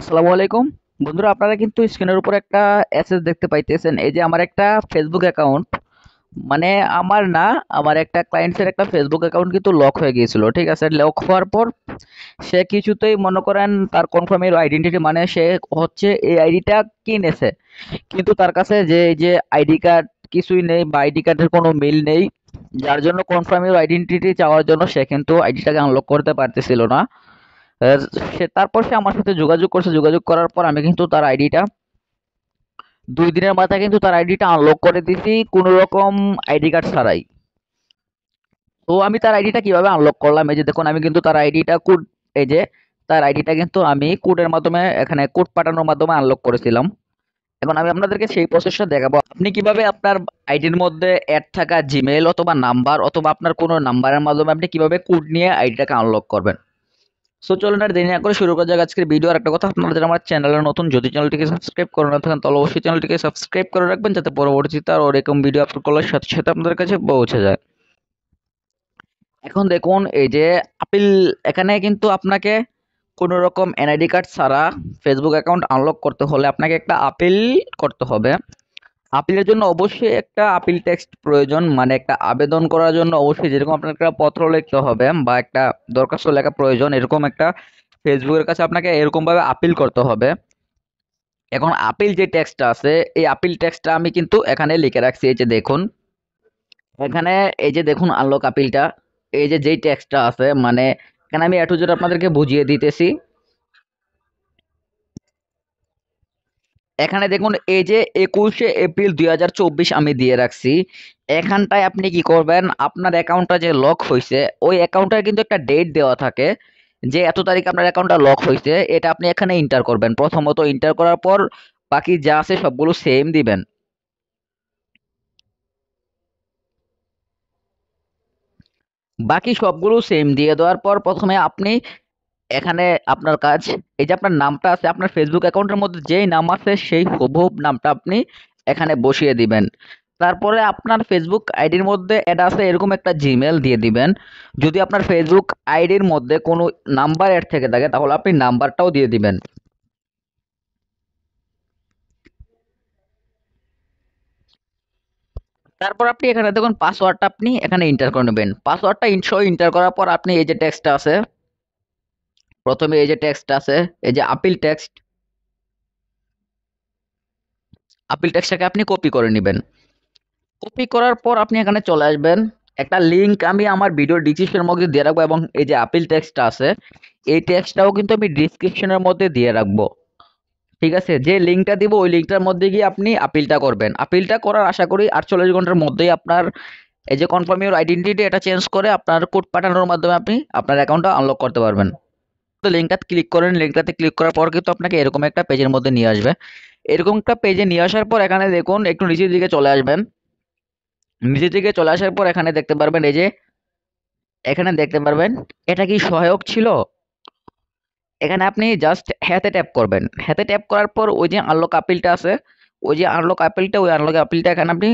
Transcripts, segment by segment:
আসসালামু আলাইকুম বন্ধুরা আপনারা কিন্তু স্ক্রিনের উপর একটা এসএস দেখতে পাইতেছেন এই যে আমার একটা ফেসবুক অ্যাকাউন্ট মানে আমার না আমার একটা ক্লায়েন্টসের একটা ফেসবুক অ্যাকাউন্ট কিন্তু লক হয়ে গিয়েছিল ঠিক আছে লক হওয়ার পর সে কিছুতেই মনে করেন তার কনফার্মের আইডেন্টিটি মানে সে হচ্ছে এই আইডিটা কিনেছে কিন্তু তার কাছে যে যে আইডি কার্ড কিছুই নেই বা আইডি কার্ডের কোনো মিল নেই যার জন্য কনফার্মের আইডেন্টিটি চাওয়ার জন্য সে কিন্তু আইডিটাকে আনলক করতে পারতেছিল না সে তারপর সে আমার সাথে যোগাযোগ করছে যোগাযোগ করার পর আমি কিন্তু তার আইডিটা দুই দিনের মাথায় কিন্তু তার আইডিটা আনলক করে দিছি কোনো রকম আইডি কার্ড ছাড়াই তো আমি তার আইডিটা কিভাবে আনলক করলাম এই যে দেখুন আমি কিন্তু তার আইডিটা কোড এই যে তার আইডিটা কিন্তু আমি কোডের মাধ্যমে এখানে কোড পাঠানোর মাধ্যমে আনলক করেছিলাম এখন আমি আপনাদেরকে সেই প্রসেসটা দেখাবো আপনি কিভাবে আপনার আইডির মধ্যে অ্যাড থাকা জিমেল অথবা নাম্বার অথবা আপনার কোনো নাম্বারের মাধ্যমে আপনি কিভাবে কোড নিয়ে আইডিটাকে আনলক করবেন সো চলুন আর দেরি না করে শুরু করা যাক আজকের ভিডিও আর একটা কথা আপনারা যারা আমার চ্যানেলে নতুন যদি চ্যানেলটিকে সাবস্ক্রাইব করে না থাকেন তাহলে অবশ্যই চ্যানেলটিকে সাবস্ক্রাইব করে রাখবেন যাতে পরবর্তীতে আর ওরকম ভিডিও আপলোড করার সাথে সাথে আপনাদের কাছে পৌঁছে যায় এখন দেখুন এই যে আপিল এখানে কিন্তু আপনাকে কোনো রকম এনআইডি কার্ড ছাড়া ফেসবুক অ্যাকাউন্ট আনলক করতে হলে আপনাকে একটা আপিল করতে হবে আপিলের জন্য অবশ্যই একটা আপিল টেক্সট প্রয়োজন মানে একটা আবেদন করার জন্য অবশ্যই যেরকম আপনার একটা পত্র লিখতে হবে বা একটা দরখাস্ত লেখা প্রয়োজন এরকম একটা ফেসবুকের কাছে আপনাকে এরকমভাবে আপিল করতে হবে এখন আপিল যে টেক্সটটা আছে এই আপিল টেক্সটটা আমি কিন্তু এখানে লিখে রাখছি এই যে দেখুন এখানে এই যে দেখুন আনলক আপিলটা এই যে যেই টেক্সটটা আছে মানে এখানে আমি এটু জোর আপনাদেরকে বুঝিয়ে দিতেছি এখানে দেখুন এই যে একুশে এপ্রিল দুই আমি দিয়ে রাখছি এখানটায় আপনি কি করবেন আপনার অ্যাকাউন্টটা যে লক হয়েছে ওই অ্যাকাউন্টটার কিন্তু একটা ডেট দেওয়া থাকে যে এত তারিখ আপনার অ্যাকাউন্টটা লক হয়েছে এটা আপনি এখানে ইন্টার করবেন প্রথমত ইন্টার করার পর বাকি যা আছে সবগুলো সেম দিবেন বাকি সবগুলো সেম দিয়ে দেওয়ার পর প্রথমে আপনি এখানে আপনার কাজ এই যে আপনার নামটা আছে আপনার ফেসবুক অ্যাকাউন্টের মধ্যে যেই নাম আছে সেই হুবহুব নামটা আপনি এখানে বসিয়ে দিবেন তারপরে আপনার ফেসবুক আইডির মধ্যে অ্যাড আছে এরকম একটা জিমেল দিয়ে দিবেন যদি আপনার ফেসবুক আইডির মধ্যে কোনো নাম্বার অ্যাড থেকে থাকে তাহলে আপনি নাম্বারটাও দিয়ে দিবেন তারপর আপনি এখানে দেখুন পাসওয়ার্ডটা আপনি এখানে ইন্টার করে নেবেন পাসওয়ার্ডটা ইনশো ইন্টার করার পর আপনি এই যে টেক্সটটা আছে প্রথমে এই যে টেক্সট আছে এই যে আপিল টেক্সট আপিল টেক্সটটাকে আপনি কপি করে নেবেন কপি করার পর আপনি এখানে চলে আসবেন একটা লিঙ্ক আমি আমার ভিডিও ডিসক্রিপশনের মধ্যে দিয়ে রাখবো এবং এই যে আপিল টেক্সটটা আছে এই টেক্সটটাও কিন্তু আমি ডিসক্রিপশনের মধ্যে দিয়ে রাখবো ঠিক আছে যে লিঙ্কটা দিব ওই লিঙ্কটার মধ্যে গিয়ে আপনি আপিলটা করবেন আপিলটা করার আশা করি আটচল্লিশ ঘন্টার মধ্যেই আপনার এই যে কনফার্ম ইউর আইডেন্টিটি এটা চেঞ্জ করে আপনার কোড পাঠানোর মাধ্যমে আপনি আপনার অ্যাকাউন্টটা আনলক করতে পারবেন তো লিঙ্কটাতে ক্লিক করেন লিঙ্কটাতে ক্লিক করার পর কিন্তু আপনাকে এরকম একটা পেজের মধ্যে নিয়ে আসবে এরকম একটা পেজে নিয়ে আসার পর এখানে দেখুন একটু নিচের দিকে চলে আসবেন নিচের দিকে চলে আসার পর এখানে দেখতে পারবেন এই যে এখানে দেখতে পারবেন এটা কি সহায়ক ছিল এখানে আপনি জাস্ট হ্যাতে ট্যাপ করবেন হ্যাতে ট্যাপ করার পর ওই যে আনলক আপিলটা আছে ওই যে আনলক আপিলটা ওই আনলক আপিলটা এখানে আপনি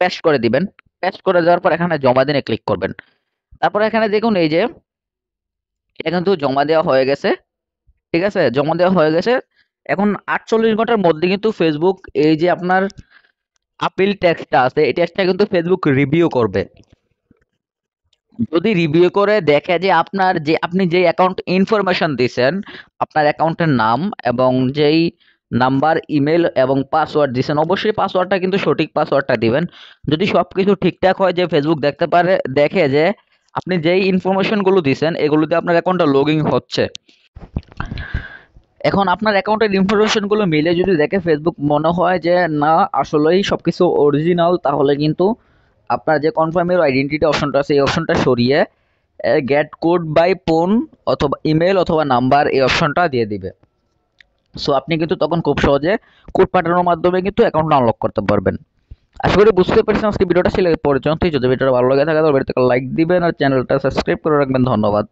পেস্ট করে দিবেন পেস্ট করে দেওয়ার পর এখানে জমা দিনে ক্লিক করবেন তারপর এখানে দেখুন এই যে এটা কিন্তু জমা দেওয়া হয়ে গেছে ঠিক আছে জমা দেওয়া হয়ে গেছে এখন আটচল্লিশ ঘন্টার মধ্যে কিন্তু ফেসবুক এই যে আপনার আপিল ট্যাক্সটা আছে এই ট্যাক্সটা কিন্তু ফেসবুক রিভিউ করবে যদি রিভিউ করে দেখে যে আপনার যে আপনি যে অ্যাকাউন্ট ইনফরমেশন দিয়েছেন আপনার অ্যাকাউন্টের নাম এবং যেই নাম্বার ইমেল এবং পাসওয়ার্ড দিয়েছেন অবশ্যই পাসওয়ার্ডটা কিন্তু সঠিক পাসওয়ার্ডটা দিবেন যদি সব কিছু ঠিকঠাক হয় যে ফেসবুক দেখতে পারে দেখে যে আপনি যেই ইনফরমেশনগুলো দিয়েছেন এগুলোতে আপনার অ্যাকাউন্টটা লগ ইন হচ্ছে এখন আপনার অ্যাকাউন্টের ইনফরমেশনগুলো মিলে যদি দেখে ফেসবুক মনে হয় যে না আসলেই সব কিছু অরিজিনাল তাহলে কিন্তু আপনার যে কনফার্মের আইডেন্টিটি অপশনটা আছে এই অপশনটা সরিয়ে গেট কোড বাই ফোন অথবা ইমেল অথবা নাম্বার এই অপশনটা দিয়ে দিবে সো আপনি কিন্তু তখন খুব সহজে কোড পাঠানোর মাধ্যমে কিন্তু অ্যাকাউন্ট আনলক করতে পারবেন আশা করি বুঝতে পারছি আজকে ভিডিওটা ছিল পর্যন্তই যদি ভিডিওটা ভালো লাগে থাকে তাহলে ভিডিওটাকে লাইক দিবেন আর চ্যানেলটা সাবস্ক্রাইব করে রাখবেন ধন্যবাদ